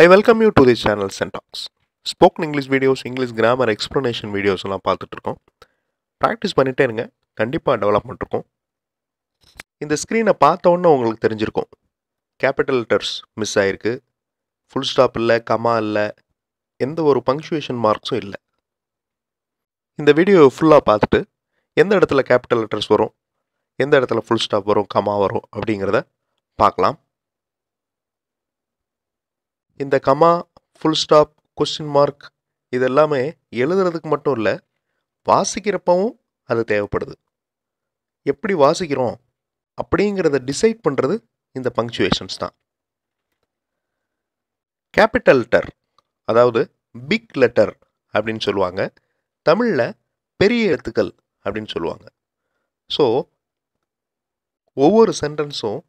I welcome you to this channel Syntax spoken English videos English grammar explanation வீடியோஸ்லாம் பார்த்துட்ருக்கோம் practice பண்ணிகிட்டே இருங்க கண்டிப்பாக டெவலப்மெண்ட் இருக்கும் இந்த ஸ்க்ரீனை பார்த்தோன்னே உங்களுக்கு தெரிஞ்சிருக்கும் கேபிட்டல் லெட்டர்ஸ் மிஸ் ஆகிருக்கு ஃபுல் ஸ்டாப் இல்லை கமா இல்லை எந்த ஒரு பங்க்சுவேஷன் மார்க்ஸும் இல்லை இந்த வீடியோ ஃபுல்லாக பார்த்துட்டு எந்த இடத்துல கேபிட்டல் லெட்டர்ஸ் வரும் எந்த இடத்துல ஃபுல் ஸ்டாப் வரும் கமா வரும் அப்படிங்கிறத பார்க்கலாம் இந்த comma full stop question mark இதெல்லாமே எழுதுறதுக்கு மட்டும் இல்லை வாசிக்கிறப்பவும் அது தேவைப்படுது எப்படி வாசிக்கிறோம் அப்படிங்கிறத டிசைட் பண்ணுறது இந்த பங்க்சுவேஷன்ஸ் தான் கேபிட்டல் லெட்டர் அதாவது பிக் லெட்டர் அப்படின்னு சொல்லுவாங்க தமிழில் பெரிய எழுத்துக்கள் அப்படின்னு சொல்லுவாங்க ஸோ ஒவ்வொரு சென்டென்ஸும்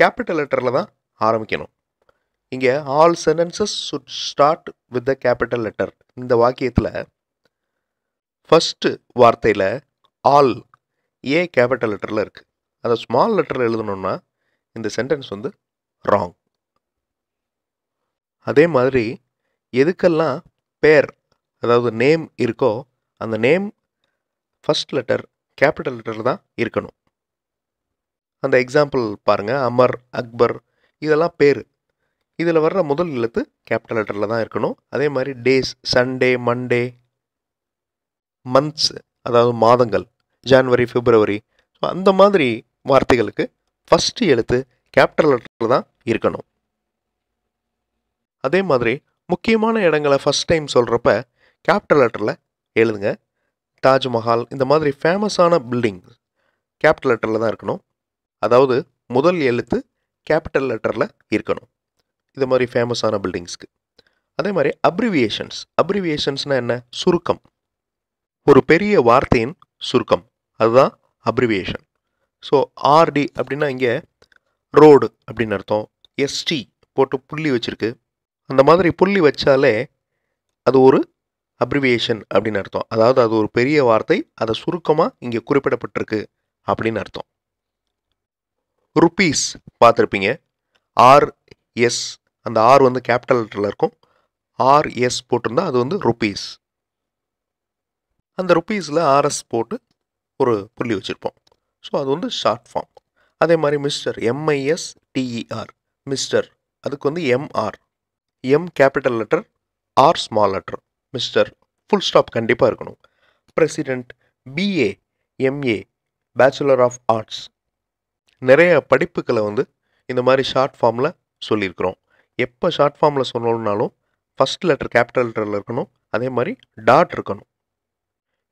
கேபிட்டல் லெட்டரில் தான் ஆரம்பிக்கணும் இங்கே all sentences should start with the capital letter இந்த வாக்கியத்தில் ஃபஸ்ட்டு வார்த்தையில் ஆல் ஏ கேபிட்டல் லெட்டரில் இருக்குது அதை ஸ்மால் லெட்டரில் எழுதணும்னா இந்த சென்டென்ஸ் வந்து ராங் அதே மாதிரி எதுக்கெல்லாம் பேர் அதாவது நேம் இருக்கோ அந்த name first letter capital letter தான் இருக்கணும் அந்த எக்ஸாம்பிள் பாருங்கள் அமர் அக்பர் இதெல்லாம் பேர் இதில் வர்ற முதல் எழுத்து கேபிட்டல் லெட்டரில் தான் இருக்கணும் அதே மாதிரி டேஸ் சண்டே மண்டே மந்த்ஸ் அதாவது மாதங்கள் ஜான்வரி பிப்ரவரி ஸோ அந்த மாதிரி வார்த்தைகளுக்கு ஃபஸ்ட்டு எழுத்து கேபிட்டல் லெட்டரில் தான் இருக்கணும் அதே மாதிரி முக்கியமான இடங்களை ஃபஸ்ட் டைம் சொல்கிறப்ப கேபிட்டல் லெட்டரில் எழுதுங்க தாஜ்மஹால் இந்த மாதிரி ஃபேமஸான பில்டிங் கேபிட்டல் லெட்டரில் தான் இருக்கணும் அதாவது முதல் எழுத்து கேபிட்டல் லெட்டரில் இருக்கணும் இது மாதிரி ஃபேமஸான பில்டிங்ஸ்க்கு அதே மாதிரி அப்ரிவியேஷன்ஸ் அப்ரிவியேஷன்ஸ்னால் என்ன சுருக்கம் ஒரு பெரிய வார்த்தையின் சுருக்கம் அதுதான் அப்ரிவியேஷன் ஸோ ஆர்டி அப்படின்னா இங்கே ரோடு அப்படின்னு அர்த்தம் எஸ்டி போட்டு புள்ளி வச்சுருக்கு அந்த மாதிரி புள்ளி வச்சாலே அது ஒரு அப்ரிவியேஷன் அப்படின்னு அர்த்தம் அதாவது அது ஒரு பெரிய வார்த்தை அதை சுருக்கமாக இங்கே குறிப்பிடப்பட்டிருக்கு அப்படின்னு அர்த்தம் ருப்பீஸ் பார்த்துருப்பீங்க ஆர்எஸ் அந்த ஆர் வந்து கேபிட்டல் லெட்டரில் இருக்கும் ஆர்எஸ் போட்டிருந்தா அது வந்து ருபீஸ் அந்த ருப்பீஸில் ஆர்எஸ் போட்டு ஒரு புள்ளி வச்சுருப்போம் ஸோ அது வந்து ஷார்ட் ஃபார்ம் அதே மாதிரி மிஸ்டர் எம்ஐஎஸ் டிஇஆர் மிஸ்டர் அதுக்கு வந்து MR M capital letter R small letter mister full stop கண்டிப்பாக இருக்கணும் president BA MA bachelor of arts நிறைய படிப்புகளை வந்து இந்த மாதிரி ஷார்ட் ஃபார்மில் சொல்லியிருக்கிறோம் எப்போ ஷார்ட் ஃபார்மில் சொல்லணுன்னாலும் ஃபஸ்ட் லெட்டர் கேபிட்டல் லெட்டரில் இருக்கணும் அதே மாதிரி டாட் இருக்கணும்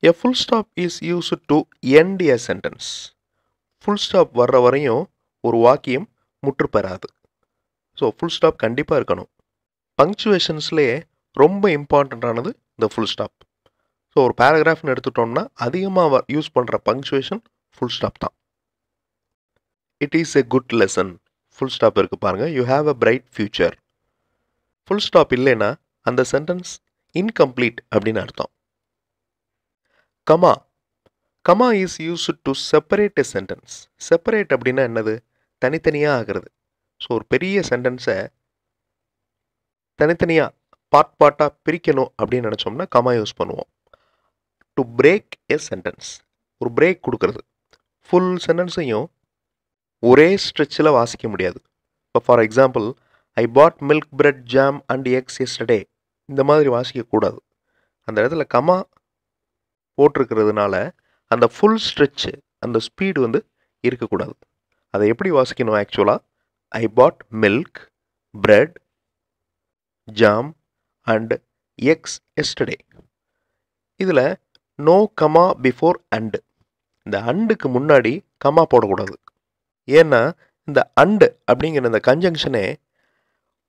a full stop is use to end a sentence full stop வர்ற வரையும் ஒரு வாக்கியம் முற்று பெறாது ஸோ ஃபுல் ஸ்டாப் கண்டிப்பாக இருக்கணும் பங்க்சுவேஷன்ஸ்லேயே ரொம்ப இம்பார்ட்டண்ட்டானது இந்த ஃபுல் ஸ்டாப் ஸோ ஒரு பேராகிராஃப்னு எடுத்துட்டோம்னா அதிகமாக யூஸ் பண்ணுற பங்க்சுவேஷன் ஃபுல் ஸ்டாப் தான் it is a good lesson full stop இருக்குது பாருங்கள் you have a bright future full stop இல்லைன்னா அந்த சென்டென்ஸ் இன்கம்ப்ளீட் அப்படின்னு அர்த்தம் comma comma is use to separate a sentence separate அப்படின்னா என்னது தனித்தனியாக ஆகிறது ஸோ ஒரு பெரிய சென்டென்ஸை தனித்தனியாக பார்ட் பார்ட்டாக பிரிக்கணும் அப்படின்னு நினச்சோம்னா கமா யூஸ் பண்ணுவோம் டு பிரேக் எ சென்டென்ஸ் ஒரு பிரேக் கொடுக்கறது ஃபுல் சென்டென்ஸையும் ஒரே ஸ்ட்ரெச்சில் வாசிக்க முடியாது இப்போ for example I bought milk bread jam and eggs yesterday இந்த மாதிரி வாசிக்கக்கூடாது அந்த இடத்துல கமா போட்டிருக்கிறதுனால அந்த ஃபுல் ஸ்ட்ரெச்சு அந்த ஸ்பீடு வந்து இருக்கக்கூடாது அதை எப்படி வாசிக்கணும் ஆக்சுவலாக I bought milk bread jam and eggs yesterday இதில் நோ கமா பிஃபோர் அண்டு இந்த அண்டுக்கு முன்னாடி கமா போடக்கூடாது ஏன்னா இந்த அண்டு அப்படிங்கிற இந்த கன்ஜங்ஷனே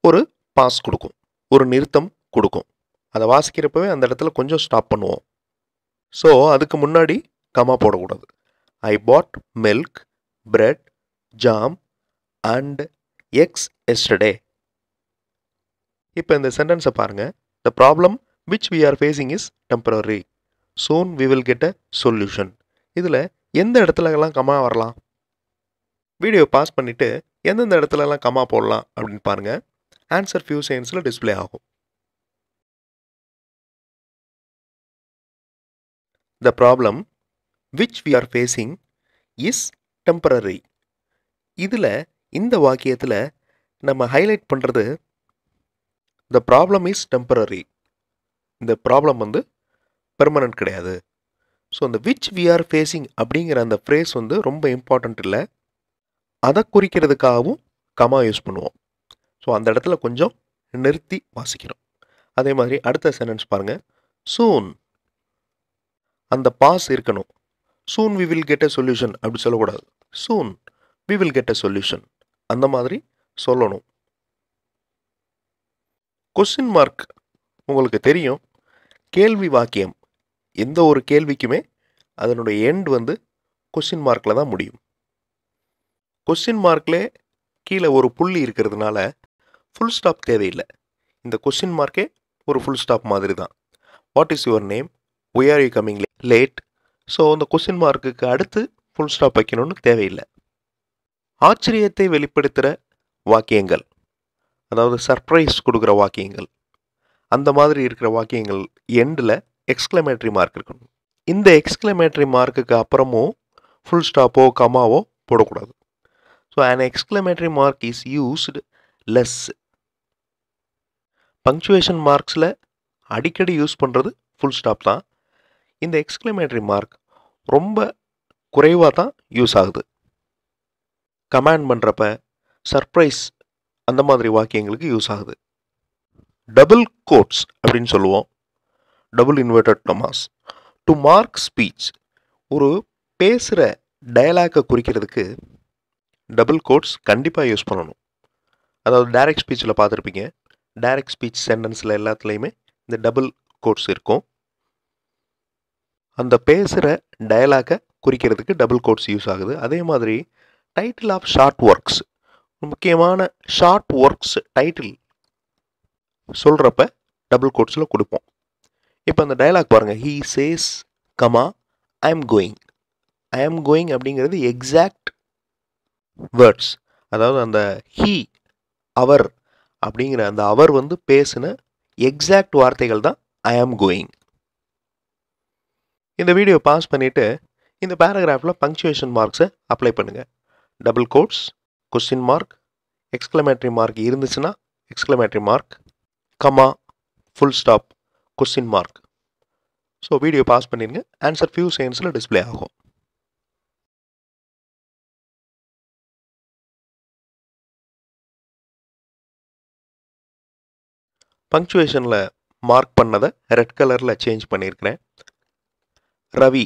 ஒரு பாஸ் கொடுக்கும் ஒரு நிறுத்தம் கொடுக்கும் அதை வாசிக்கிறப்பவே அந்த இடத்துல கொஞ்சம் ஸ்டாப் பண்ணுவோம் ஸோ அதுக்கு முன்னாடி கமா போடக்கூடாது I bought milk bread jam and eggs yesterday இப்போ இந்த சென்டென்ஸை பாருங்கள் the problem which we are facing is temporary soon we will get a solution இதில் எந்த இடத்துலலாம் கமா வரலாம் வீடியோ பாஸ் பண்ணிவிட்டு எந்தெந்த இடத்துலலாம் கமா போடலாம் அப்படின்னு பாருங்கள் ஆன்சர் ஃபியூ செகண்ட்ஸில் டிஸ்பிளே ஆகும் the problem which we are facing is temporary இதில் இந்த வாக்கியத்தில் நம்ம ஹைலைட் பண்ணுறது த ப்ராப்ளம் இஸ் டெம்பரரி இந்த ப்ராப்ளம் வந்து பெர்மனன்ட் கிடையாது ஸோ அந்த விச் வி ஆர் ஃபேஸிங் அப்படிங்கிற அந்த ஃப்ரேஸ் வந்து ரொம்ப இம்பார்ட்டண்ட் இல்லை அதை குறிக்கிறதுக்காகவும் கமா யூஸ் பண்ணுவோம் ஸோ அந்த இடத்துல கொஞ்சம் நிறுத்தி வாசிக்கிறோம் அதே மாதிரி அடுத்த சென்டென்ஸ் பாருங்கள் சூன் அந்த பாஸ் இருக்கணும் soon we will get a solution அப்படி சொல்லக்கூடாது soon we will get a solution அந்த மாதிரி சொல்லணும் கொஸ்டின் மார்க் உங்களுக்கு தெரியும் கேள்வி வாக்கியம் எந்த ஒரு கேள்விக்குமே அதனுடைய எண்ட் வந்து கொஸ்டின் மார்க்கில் தான் முடியும் கொஸ்டின் மார்க்கில் கீழே ஒரு புள்ளி இருக்கிறதுனால ஃபுல் ஸ்டாப் தேவையில்லை இந்த கொஸ்டின் மார்க்கே ஒரு ஃபுல் ஸ்டாப் மாதிரி தான் what is your name why are you coming late so அந்த கொஸ்டின் மார்க்குக்கு அடுத்து ஃபுல் ஸ்டாப் வைக்கணும்னு தேவையில்லை ஆச்சரியத்தை வெளிப்படுத்துகிற வாக்கியங்கள் அதாவது சர்ப்ரைஸ் கொடுக்குற வாக்கியங்கள் அந்த மாதிரி இருக்கிற வாக்கியங்கள் எண்டில் எக்ஸ்க்ளமேட்ரி மார்க் இருக்கணும் இந்த எக்ஸ்க்ளமேட்ரி மார்க்குக்கு அப்புறமும் ஃபுல் ஸ்டாப்போ கமாவோ போடக்கூடாது so an exclamatory mark is used less punctuation மார்க்ஸில் அடிக்கடி யூஸ் பண்ணுறது ஃபுல் ஸ்டாப் தான் இந்த எக்ஸ்கிளமேட்ரி மார்க் ரொம்ப குறைவாக தான் யூஸ் ஆகுது கமாண்ட் பண்ணுறப்ப சர்ப்ரைஸ் அந்த மாதிரி வாக்கியங்களுக்கு யூஸ் ஆகுது டபுள் கோட்ஸ் அப்படின்னு சொல்லுவோம் double inverted commas to mark speech ஒரு பேசுகிற டயலாக்கை குறிக்கிறதுக்கு டபுள் கோட்ஸ் கண்டிப்பாக யூஸ் பண்ணணும் அதாவது டைரக்ட் ஸ்பீச்சில் பார்த்துருப்பீங்க டைரக்ட் ஸ்பீச் சென்டென்ஸில் எல்லாத்துலேயுமே இந்த டபுள் கோட்ஸ் இருக்கும் அந்த பேசுகிற டயலாகை குறிக்கிறதுக்கு டபுள் கோட்ஸ் யூஸ் ஆகுது அதே மாதிரி டைட்டில் ஆஃப் ஷார்ட் ஒர்க்ஸ் முக்கியமான ஷார்ட் ஒர்க்ஸ் டைட்டில் சொல்கிறப்ப டபுள் கோட்ஸில் கொடுப்போம் இப்போ அந்த டைலாக் பாருங்கள் he says comma I am going I am going அப்படிங்கிறது எக்ஸாக்ட் வேர்ட்ஸ் அதாவது அந்த ஹீ அவர் அப்படிங்கிற அந்த அவர் வந்து பேசின எக்ஸாக்ட் வார்த்தைகள் தான் ஐ ஆம் கோயிங் இந்த வீடியோ பாஸ் பண்ணிவிட்டு இந்த பேராகிராஃபில் பங்க்சுவேஷன் மார்க்ஸை அப்ளை பண்ணுங்கள் double quotes question mark exclamatory mark இருந்துச்சுன்னா exclamatory mark comma full stop question mark so video pause பண்ணிடுங்க ஆன்சர் ஃபியூ செகண்ட்ஸில் டிஸ்பிளே ஆகும் பங்க்சுவேஷனில் மார்க் பண்ணதை ரெட் கலரில் சேஞ்ச் பண்ணியிருக்கிறேன் ரவி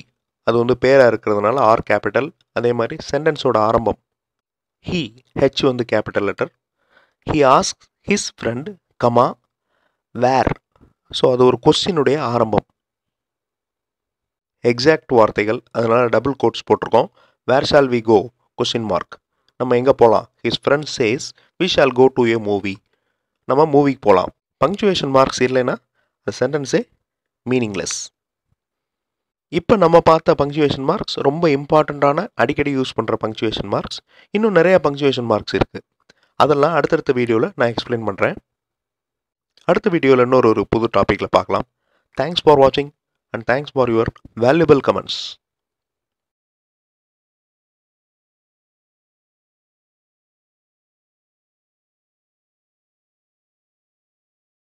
அது வந்து பேராக இருக்கிறதுனால ஆர் கேபிட்டல் அதே மாதிரி சென்டென்ஸோட ஆரம்பம் ஹி ஹெச் வந்து capital letter he ask his friend comma where so அது ஒரு கொஸ்டினுடைய ஆரம்பம் எக்ஸாக்ட் வார்த்தைகள் அதனால் டபுள் கோட்ஸ் போட்டிருக்கோம் where shall we go question mark நம்ம எங்கே போகலாம் his friend says we shall go to a movie நம்ம மூவிக்கு போகலாம் பங்க்சுவேஷன் மார்க்ஸ் இல்லைன்னா அந்த சென்டென்ஸே மீனிங்லெஸ் இப்போ நம்ம பார்த்த பங்க்சுவேஷன் மார்க்ஸ் ரொம்ப இம்பார்ட்டண்ட்டான அடிக்கடி யூஸ் பண்ணுற பங்க்சுவேஷன் மார்க்ஸ் இன்னும் நிறையா பங்க்சுவேஷன் மார்க்ஸ் இருக்குது அதெல்லாம் அடுத்தடுத்த வீடியோவில் நான் எக்ஸ்பிளைன் பண்ணுறேன் அடுத்த வீடியோவில் இன்னொரு ஒரு புது டாப்பிக்கில் பார்க்கலாம் தேங்க்ஸ் ஃபார் வாட்சிங் and thanks for your valuable comments